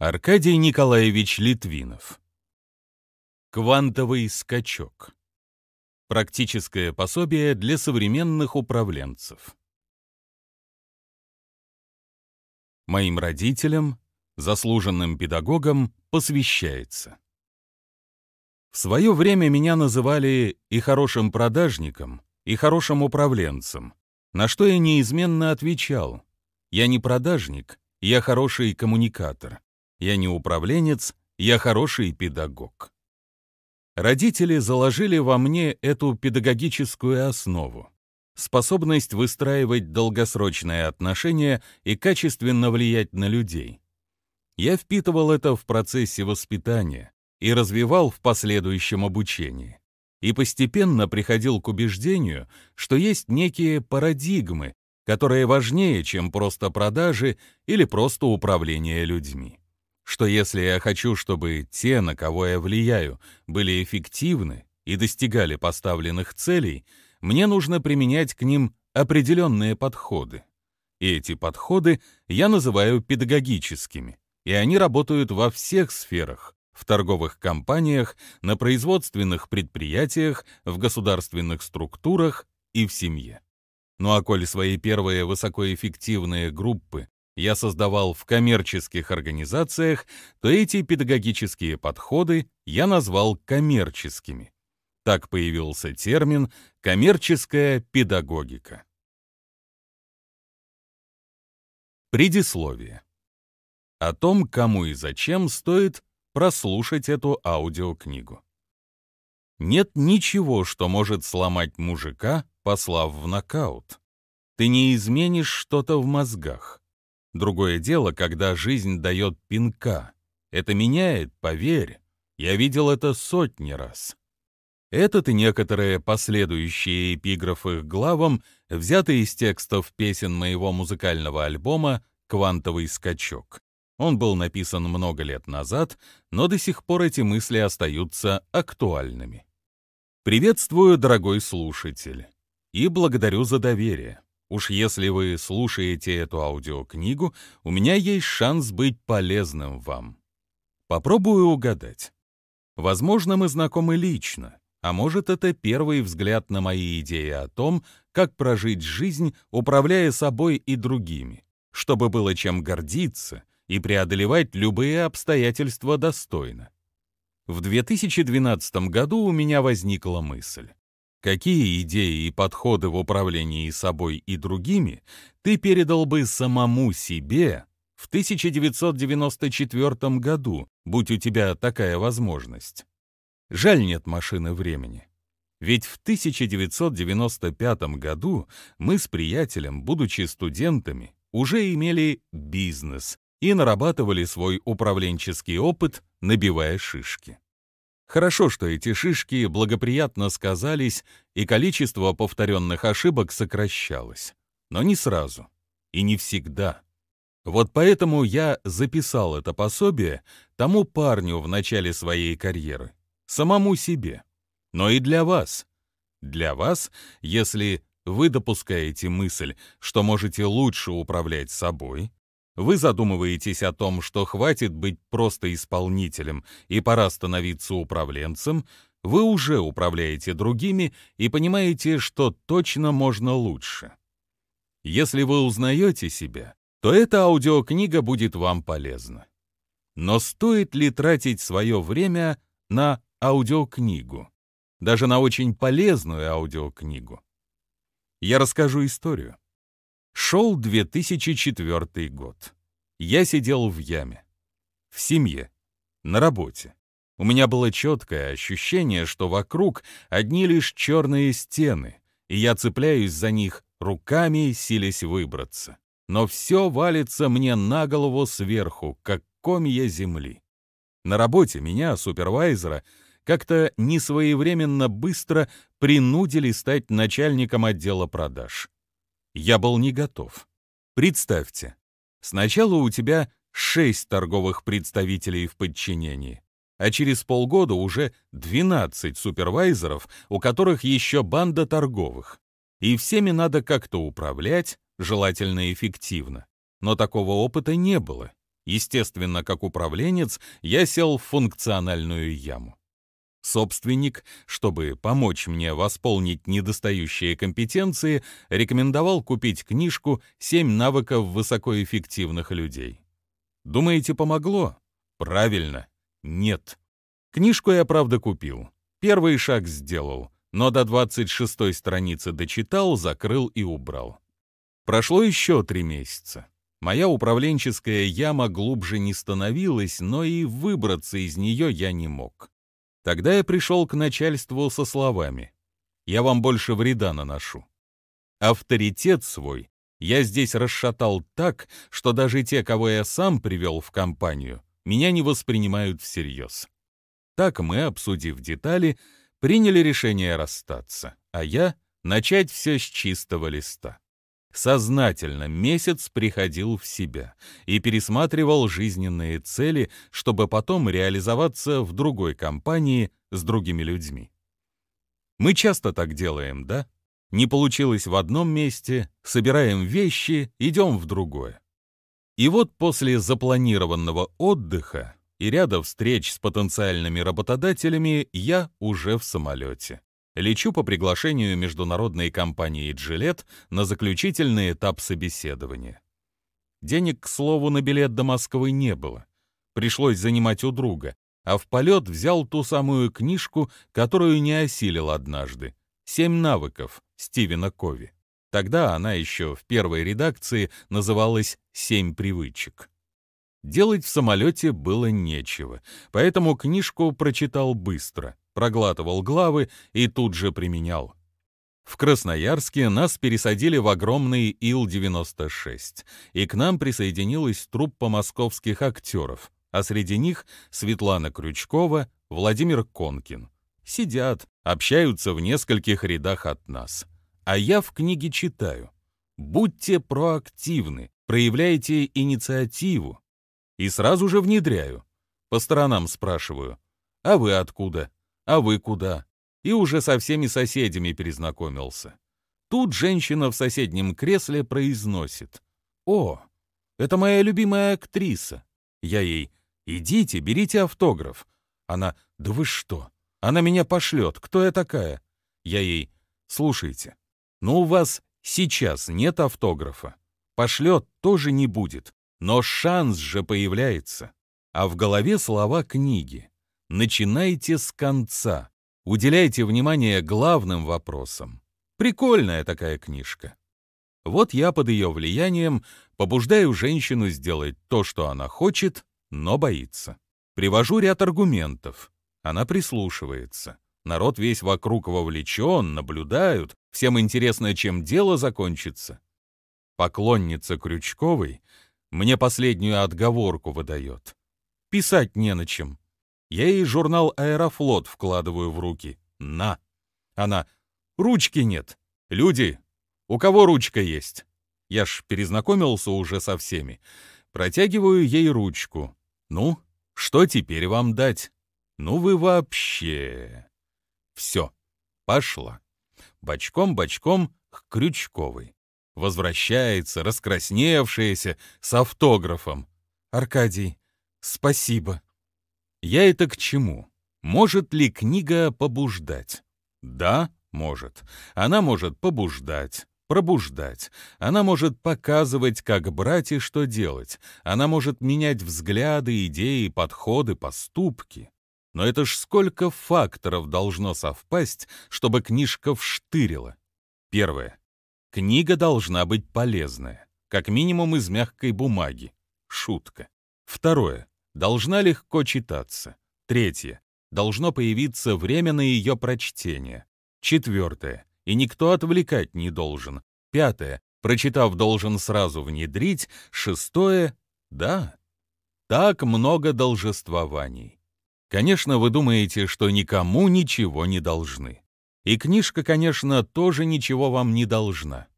Аркадий Николаевич Литвинов. Квантовый скачок. Практическое пособие для современных управленцев. Моим родителям, заслуженным педагогам, посвящается. В свое время меня называли и хорошим продажником, и хорошим управленцем, на что я неизменно отвечал. Я не продажник, я хороший коммуникатор. Я не управленец, я хороший педагог. Родители заложили во мне эту педагогическую основу способность выстраивать долгосрочные отношения и качественно влиять на людей. Я впитывал это в процессе воспитания и развивал в последующем обучении. И постепенно приходил к убеждению, что есть некие парадигмы, которые важнее, чем просто продажи или просто управление людьми что если я хочу, чтобы те, на кого я влияю, были эффективны и достигали поставленных целей, мне нужно применять к ним определенные подходы. И эти подходы я называю педагогическими, и они работают во всех сферах, в торговых компаниях, на производственных предприятиях, в государственных структурах и в семье. Ну а коль свои первые высокоэффективные группы я создавал в коммерческих организациях, то эти педагогические подходы я назвал коммерческими. Так появился термин «коммерческая педагогика». Предисловие. О том, кому и зачем стоит прослушать эту аудиокнигу. Нет ничего, что может сломать мужика, послав в нокаут. Ты не изменишь что-то в мозгах. Другое дело, когда жизнь дает пинка. Это меняет, поверь. Я видел это сотни раз. Этот и некоторые последующие эпиграфы к главам взяты из текстов песен моего музыкального альбома «Квантовый скачок». Он был написан много лет назад, но до сих пор эти мысли остаются актуальными. Приветствую, дорогой слушатель, и благодарю за доверие. Уж если вы слушаете эту аудиокнигу, у меня есть шанс быть полезным вам. Попробую угадать. Возможно, мы знакомы лично, а может, это первый взгляд на мои идеи о том, как прожить жизнь, управляя собой и другими, чтобы было чем гордиться и преодолевать любые обстоятельства достойно. В 2012 году у меня возникла мысль. Какие идеи и подходы в управлении собой и другими ты передал бы самому себе в 1994 году, будь у тебя такая возможность? Жаль, нет машины времени. Ведь в 1995 году мы с приятелем, будучи студентами, уже имели бизнес и нарабатывали свой управленческий опыт, набивая шишки. Хорошо, что эти шишки благоприятно сказались, и количество повторенных ошибок сокращалось. Но не сразу. И не всегда. Вот поэтому я записал это пособие тому парню в начале своей карьеры. Самому себе. Но и для вас. Для вас, если вы допускаете мысль, что можете лучше управлять собой, вы задумываетесь о том, что хватит быть просто исполнителем и пора становиться управленцем, вы уже управляете другими и понимаете, что точно можно лучше. Если вы узнаете себя, то эта аудиокнига будет вам полезна. Но стоит ли тратить свое время на аудиокнигу? Даже на очень полезную аудиокнигу? Я расскажу историю. Шел 2004 год. Я сидел в яме. В семье. На работе. У меня было четкое ощущение, что вокруг одни лишь черные стены, и я цепляюсь за них руками, силясь выбраться. Но все валится мне на голову сверху, как комья земли. На работе меня, супервайзера, как-то несвоевременно быстро принудили стать начальником отдела продаж. Я был не готов. Представьте, сначала у тебя шесть торговых представителей в подчинении, а через полгода уже 12 супервайзеров, у которых еще банда торговых. И всеми надо как-то управлять, желательно эффективно. Но такого опыта не было. Естественно, как управленец, я сел в функциональную яму. Собственник, чтобы помочь мне восполнить недостающие компетенции, рекомендовал купить книжку «Семь навыков высокоэффективных людей». Думаете, помогло? Правильно, нет. Книжку я, правда, купил. Первый шаг сделал, но до 26-й страницы дочитал, закрыл и убрал. Прошло еще три месяца. Моя управленческая яма глубже не становилась, но и выбраться из нее я не мог. Тогда я пришел к начальству со словами «Я вам больше вреда наношу». Авторитет свой я здесь расшатал так, что даже те, кого я сам привел в компанию, меня не воспринимают всерьез. Так мы, обсудив детали, приняли решение расстаться, а я — начать все с чистого листа сознательно месяц приходил в себя и пересматривал жизненные цели, чтобы потом реализоваться в другой компании с другими людьми. Мы часто так делаем, да? Не получилось в одном месте, собираем вещи, идем в другое. И вот после запланированного отдыха и ряда встреч с потенциальными работодателями я уже в самолете лечу по приглашению международной компании «Джилет» на заключительный этап собеседования. Денег, к слову, на билет до Москвы не было. Пришлось занимать у друга, а в полет взял ту самую книжку, которую не осилил однажды. «Семь навыков» Стивена Кови. Тогда она еще в первой редакции называлась «Семь привычек». Делать в самолете было нечего, поэтому книжку прочитал быстро — проглатывал главы и тут же применял. В Красноярске нас пересадили в огромный Ил-96, и к нам присоединилась труппа московских актеров, а среди них Светлана Крючкова, Владимир Конкин. Сидят, общаются в нескольких рядах от нас. А я в книге читаю. Будьте проактивны, проявляйте инициативу. И сразу же внедряю. По сторонам спрашиваю. А вы откуда? а вы куда?» И уже со всеми соседями перезнакомился. Тут женщина в соседнем кресле произносит. «О, это моя любимая актриса». Я ей «Идите, берите автограф». Она «Да вы что? Она меня пошлет. Кто я такая?» Я ей «Слушайте, но ну у вас сейчас нет автографа. Пошлет тоже не будет, но шанс же появляется». А в голове слова книги начинайте с конца. Уделяйте внимание главным вопросам. Прикольная такая книжка. Вот я под ее влиянием побуждаю женщину сделать то, что она хочет, но боится. Привожу ряд аргументов. Она прислушивается. Народ весь вокруг вовлечен, наблюдают, всем интересно, чем дело закончится. Поклонница Крючковой мне последнюю отговорку выдает. Писать не на чем. Я ей журнал «Аэрофлот» вкладываю в руки. На. Она. Ручки нет. Люди, у кого ручка есть? Я ж перезнакомился уже со всеми. Протягиваю ей ручку. Ну, что теперь вам дать? Ну вы вообще... Все. Пошла. Бочком-бочком к Крючковой. Возвращается, раскрасневшаяся, с автографом. «Аркадий, спасибо». Я это к чему? Может ли книга побуждать? Да, может. Она может побуждать, пробуждать. Она может показывать, как брать и что делать. Она может менять взгляды, идеи, подходы, поступки. Но это ж сколько факторов должно совпасть, чтобы книжка вштырила. Первое. Книга должна быть полезная, как минимум из мягкой бумаги. Шутка. Второе должна легко читаться. Третье. Должно появиться время на ее прочтение. Четвертое. И никто отвлекать не должен. Пятое. Прочитав, должен сразу внедрить. Шестое. Да. Так много должествований. Конечно, вы думаете, что никому ничего не должны. И книжка, конечно, тоже ничего вам не должна.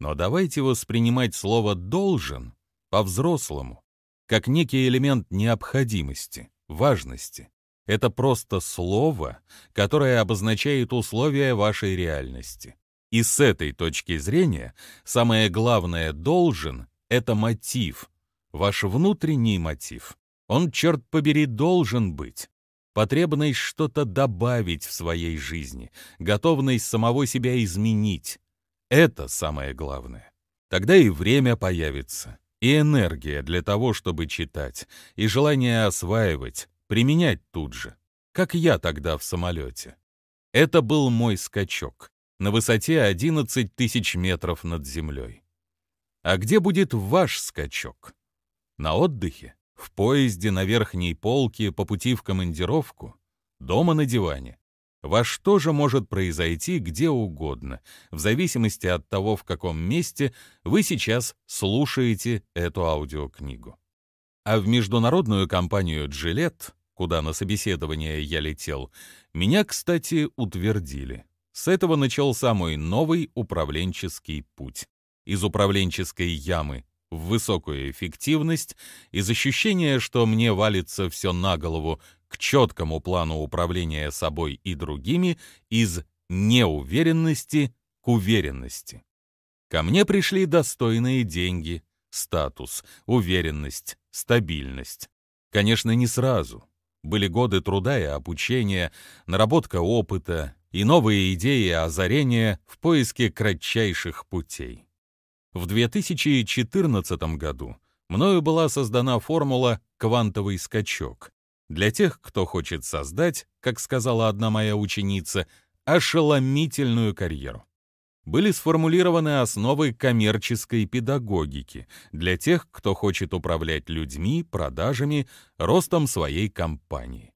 Но давайте воспринимать слово «должен» по-взрослому как некий элемент необходимости, важности. Это просто слово, которое обозначает условия вашей реальности. И с этой точки зрения самое главное «должен» — это мотив, ваш внутренний мотив. Он, черт побери, должен быть. Потребность что-то добавить в своей жизни, готовность самого себя изменить. Это самое главное. Тогда и время появится, и энергия для того, чтобы читать, и желание осваивать, применять тут же, как я тогда в самолете. Это был мой скачок на высоте 11 тысяч метров над землей. А где будет ваш скачок? На отдыхе? В поезде на верхней полке по пути в командировку? Дома на диване? Во что же может произойти где угодно, в зависимости от того, в каком месте вы сейчас слушаете эту аудиокнигу. А в международную компанию «Джилет», куда на собеседование я летел, меня, кстати, утвердили. С этого начался мой новый управленческий путь. Из управленческой ямы в высокую эффективность, из ощущения, что мне валится все на голову к четкому плану управления собой и другими из неуверенности к уверенности. Ко мне пришли достойные деньги, статус, уверенность, стабильность. Конечно, не сразу. Были годы труда и обучения, наработка опыта и новые идеи озарения в поиске кратчайших путей. В 2014 году мною была создана формула «квантовый скачок», для тех, кто хочет создать, как сказала одна моя ученица, ошеломительную карьеру. Были сформулированы основы коммерческой педагогики для тех, кто хочет управлять людьми, продажами, ростом своей компании.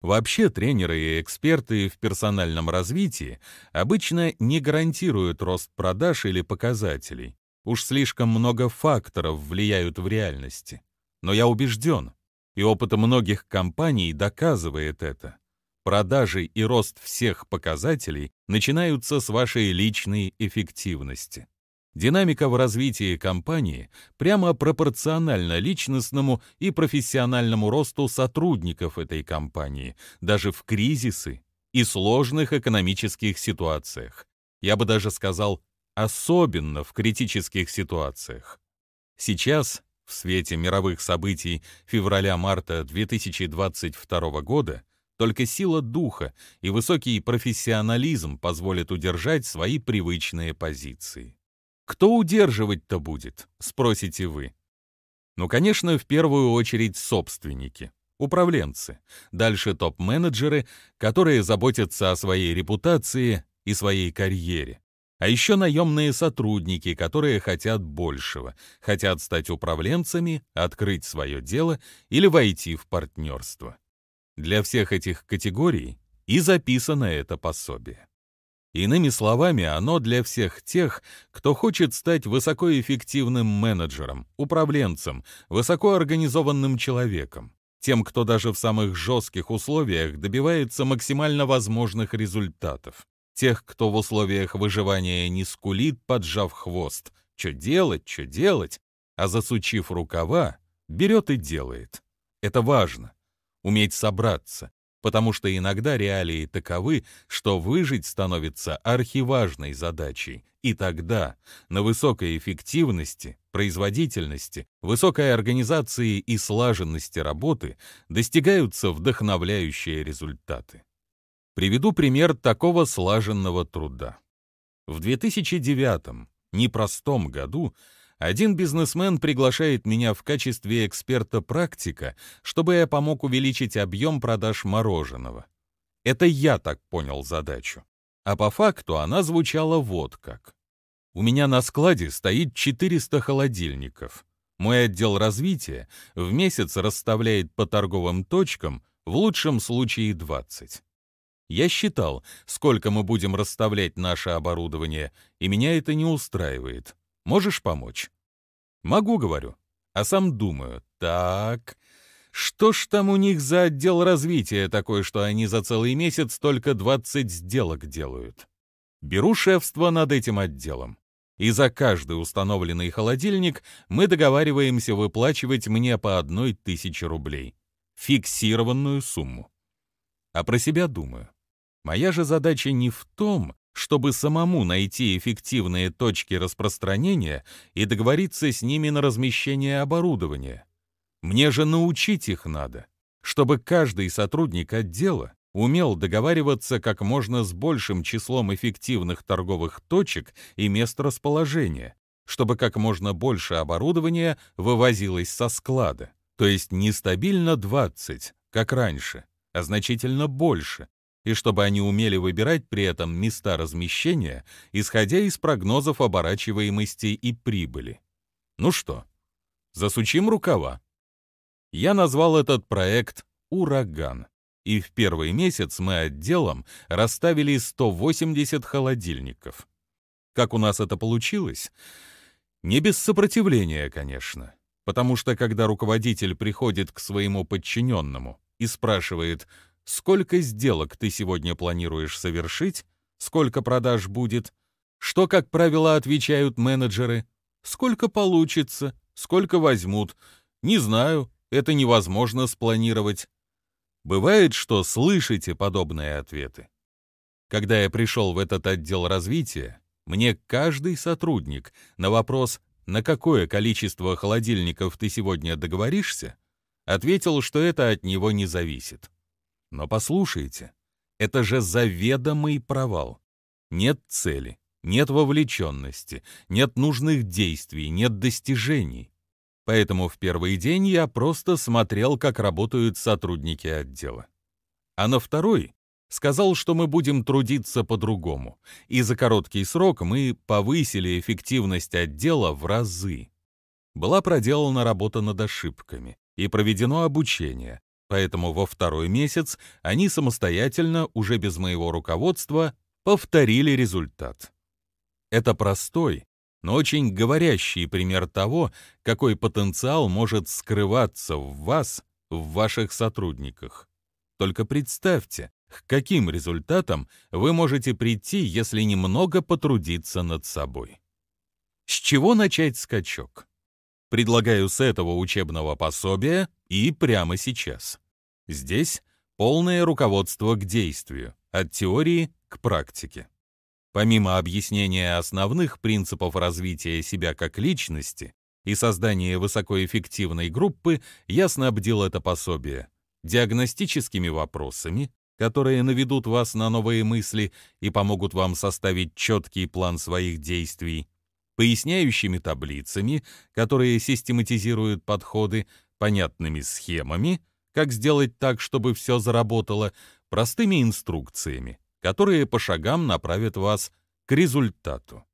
Вообще тренеры и эксперты в персональном развитии обычно не гарантируют рост продаж или показателей. Уж слишком много факторов влияют в реальности. Но я убежден, и опыт многих компаний доказывает это. Продажи и рост всех показателей начинаются с вашей личной эффективности. Динамика в развитии компании прямо пропорциональна личностному и профессиональному росту сотрудников этой компании, даже в кризисы и сложных экономических ситуациях. Я бы даже сказал, особенно в критических ситуациях. Сейчас в свете мировых событий февраля-марта 2022 года только сила духа и высокий профессионализм позволят удержать свои привычные позиции. «Кто удерживать-то будет?» — спросите вы. Ну, конечно, в первую очередь собственники, управленцы, дальше топ-менеджеры, которые заботятся о своей репутации и своей карьере. А еще наемные сотрудники, которые хотят большего, хотят стать управленцами, открыть свое дело или войти в партнерство. Для всех этих категорий и записано это пособие. Иными словами, оно для всех тех, кто хочет стать высокоэффективным менеджером, управленцем, высокоорганизованным человеком, тем, кто даже в самых жестких условиях добивается максимально возможных результатов, тех, кто в условиях выживания не скулит, поджав хвост, что делать, что делать, а засучив рукава, берет и делает. Это важно. Уметь собраться, потому что иногда реалии таковы, что выжить становится архиважной задачей, и тогда на высокой эффективности, производительности, высокой организации и слаженности работы достигаются вдохновляющие результаты. Приведу пример такого слаженного труда. В 2009, непростом году, один бизнесмен приглашает меня в качестве эксперта-практика, чтобы я помог увеличить объем продаж мороженого. Это я так понял задачу. А по факту она звучала вот как. У меня на складе стоит 400 холодильников. Мой отдел развития в месяц расставляет по торговым точкам в лучшем случае 20. Я считал, сколько мы будем расставлять наше оборудование, и меня это не устраивает. Можешь помочь? Могу, говорю. А сам думаю, так, что ж там у них за отдел развития такой, что они за целый месяц только 20 сделок делают? Беру шефство над этим отделом. И за каждый установленный холодильник мы договариваемся выплачивать мне по одной тысяче рублей. Фиксированную сумму. А про себя думаю. Моя же задача не в том, чтобы самому найти эффективные точки распространения и договориться с ними на размещение оборудования. Мне же научить их надо, чтобы каждый сотрудник отдела умел договариваться как можно с большим числом эффективных торговых точек и мест расположения, чтобы как можно больше оборудования вывозилось со склада. То есть не стабильно 20, как раньше, а значительно больше, и чтобы они умели выбирать при этом места размещения, исходя из прогнозов оборачиваемости и прибыли. Ну что, засучим рукава? Я назвал этот проект «Ураган», и в первый месяц мы отделом расставили 180 холодильников. Как у нас это получилось? Не без сопротивления, конечно, потому что когда руководитель приходит к своему подчиненному и спрашивает – сколько сделок ты сегодня планируешь совершить, сколько продаж будет, что, как правило, отвечают менеджеры, сколько получится, сколько возьмут. Не знаю, это невозможно спланировать. Бывает, что слышите подобные ответы. Когда я пришел в этот отдел развития, мне каждый сотрудник на вопрос «На какое количество холодильников ты сегодня договоришься?» ответил, что это от него не зависит. Но послушайте, это же заведомый провал. Нет цели, нет вовлеченности, нет нужных действий, нет достижений. Поэтому в первый день я просто смотрел, как работают сотрудники отдела. А на второй сказал, что мы будем трудиться по-другому, и за короткий срок мы повысили эффективность отдела в разы. Была проделана работа над ошибками и проведено обучение, Поэтому во второй месяц они самостоятельно, уже без моего руководства, повторили результат. Это простой, но очень говорящий пример того, какой потенциал может скрываться в вас, в ваших сотрудниках. Только представьте, к каким результатам вы можете прийти, если немного потрудиться над собой. С чего начать скачок? Предлагаю с этого учебного пособия и прямо сейчас. Здесь полное руководство к действию, от теории к практике. Помимо объяснения основных принципов развития себя как личности и создания высокоэффективной группы, я снабдил это пособие диагностическими вопросами, которые наведут вас на новые мысли и помогут вам составить четкий план своих действий, поясняющими таблицами, которые систематизируют подходы, понятными схемами — как сделать так, чтобы все заработало, простыми инструкциями, которые по шагам направят вас к результату.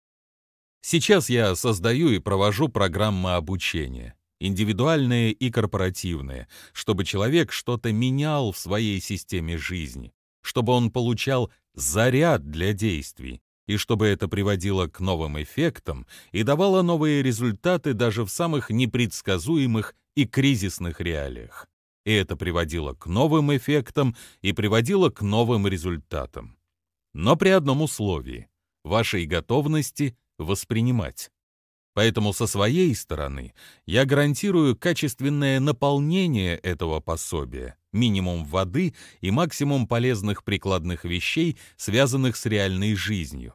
Сейчас я создаю и провожу программы обучения, индивидуальные и корпоративные, чтобы человек что-то менял в своей системе жизни, чтобы он получал заряд для действий, и чтобы это приводило к новым эффектам и давало новые результаты даже в самых непредсказуемых и кризисных реалиях и это приводило к новым эффектам и приводило к новым результатам. Но при одном условии — вашей готовности воспринимать. Поэтому со своей стороны я гарантирую качественное наполнение этого пособия, минимум воды и максимум полезных прикладных вещей, связанных с реальной жизнью.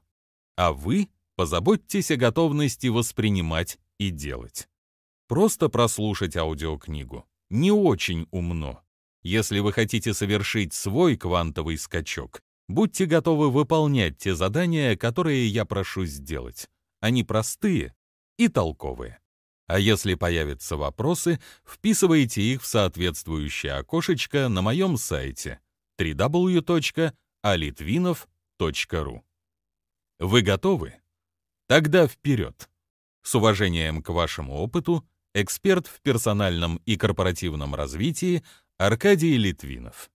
А вы позаботьтесь о готовности воспринимать и делать. Просто прослушать аудиокнигу не очень умно. Если вы хотите совершить свой квантовый скачок, будьте готовы выполнять те задания, которые я прошу сделать. Они простые и толковые. А если появятся вопросы, вписывайте их в соответствующее окошечко на моем сайте www.alitvinov.ru. Вы готовы? Тогда вперед! С уважением к вашему опыту, эксперт в персональном и корпоративном развитии Аркадий Литвинов.